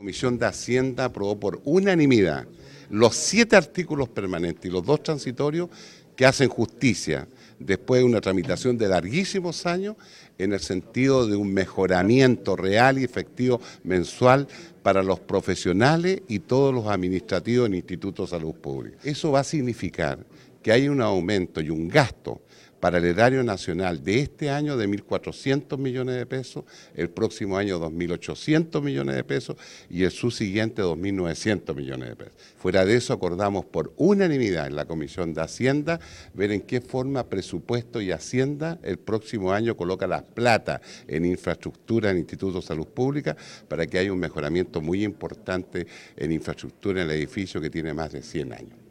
La Comisión de Hacienda aprobó por unanimidad los siete artículos permanentes y los dos transitorios que hacen justicia después de una tramitación de larguísimos años en el sentido de un mejoramiento real y efectivo mensual para los profesionales y todos los administrativos en institutos de Salud Pública. Eso va a significar que hay un aumento y un gasto para el erario nacional de este año de 1.400 millones de pesos, el próximo año 2.800 millones de pesos y el subsiguiente 2.900 millones de pesos. Fuera de eso acordamos por unanimidad en la Comisión de Hacienda ver en qué forma presupuesto y Hacienda el próximo año coloca las plata en infraestructura, en Instituto de Salud Pública, para que haya un mejoramiento muy importante en infraestructura en el edificio que tiene más de 100 años.